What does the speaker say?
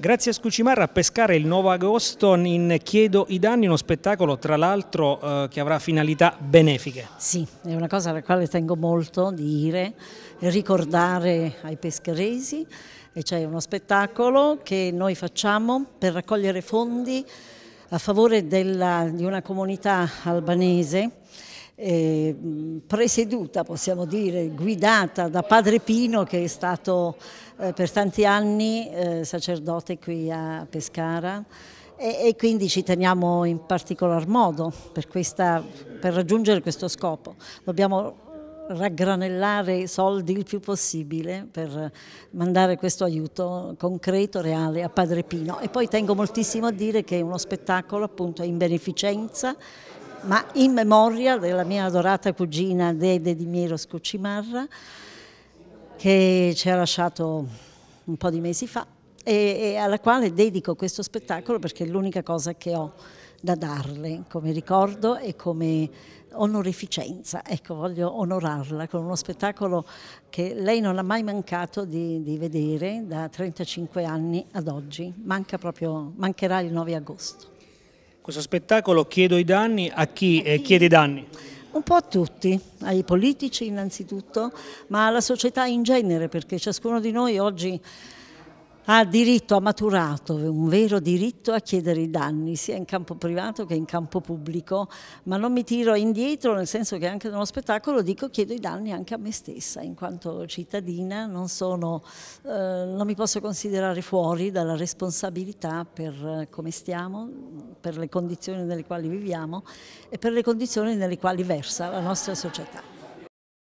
Grazie a Scucimarra a pescare il nuovo agosto in Chiedo i danni, uno spettacolo tra l'altro eh, che avrà finalità benefiche. Sì, è una cosa alla quale tengo molto dire, ricordare ai pescheresi e cioè uno spettacolo che noi facciamo per raccogliere fondi a favore della, di una comunità albanese eh, presieduta, possiamo dire, guidata da Padre Pino che è stato eh, per tanti anni eh, sacerdote qui a Pescara e, e, quindi ci teniamo in particolar modo per, questa, per raggiungere questo scopo. Dobbiamo raggranellare i soldi il più possibile per mandare questo aiuto concreto, reale a Padre Pino. E poi tengo moltissimo a dire che è uno spettacolo appunto in beneficenza ma in memoria della mia adorata cugina Dede di Miero Scuccimarra che ci ha lasciato un po' di mesi fa e, e alla quale dedico questo spettacolo perché è l'unica cosa che ho da darle come ricordo e come onorificenza. Ecco, voglio onorarla con uno spettacolo che lei non ha mai mancato di, di vedere da 35 anni ad oggi. Manca proprio, mancherà il 9 agosto. Questo spettacolo chiedo i danni a chi, eh, chiede i danni? Un po' a tutti, ai politici innanzitutto, ma alla società in genere, perché ciascuno di noi oggi ha diritto, ha maturato un vero diritto a chiedere i danni sia in campo privato che in campo pubblico, ma non mi tiro indietro nel senso che anche nello spettacolo dico chiedo i danni anche a me stessa, in quanto cittadina non, sono, eh, non mi posso considerare fuori dalla responsabilità per eh, come stiamo, per le condizioni nelle quali viviamo e per le condizioni nelle quali versa la nostra società.